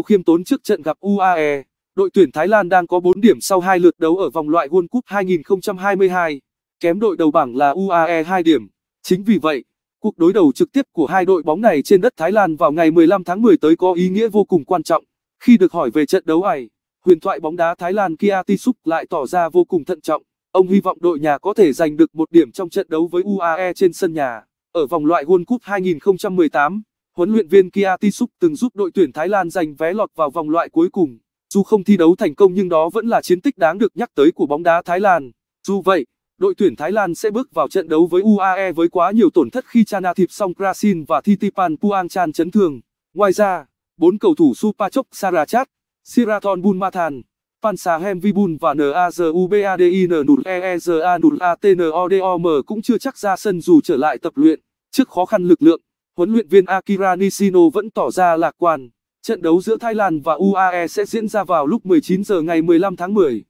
của khiêm tốn trước trận gặp UAE. Đội tuyển Thái Lan đang có 4 điểm sau hai lượt đấu ở vòng loại World Cup 2022, kém đội đầu bảng là UAE 2 điểm. Chính vì vậy, cuộc đối đầu trực tiếp của hai đội bóng này trên đất Thái Lan vào ngày 15 tháng 10 tới có ý nghĩa vô cùng quan trọng. Khi được hỏi về trận đấu này, huyền thoại bóng đá Thái Lan Kia Tisuk lại tỏ ra vô cùng thận trọng. Ông hy vọng đội nhà có thể giành được một điểm trong trận đấu với UAE trên sân nhà ở vòng loại World Cup 2018 huấn luyện viên Kia Tisuk từng giúp đội tuyển Thái Lan giành vé lọt vào vòng loại cuối cùng. Dù không thi đấu thành công nhưng đó vẫn là chiến tích đáng được nhắc tới của bóng đá Thái Lan. Dù vậy, đội tuyển Thái Lan sẽ bước vào trận đấu với UAE với quá nhiều tổn thất khi Chanathip Songkrasin và Thitipan Puangchan chấn thương. Ngoài ra, bốn cầu thủ Supachok Sarachat, Sirathon Bunmathan, Pansa Vibun và Nazubadin Nul Eeza cũng chưa chắc ra sân dù trở lại tập luyện. Trước khó khăn lực lượng, huấn luyện viên Akira Nishino vẫn tỏ ra lạc quan. Trận đấu giữa Thái Lan và UAE sẽ diễn ra vào lúc 19 giờ ngày 15 tháng 10.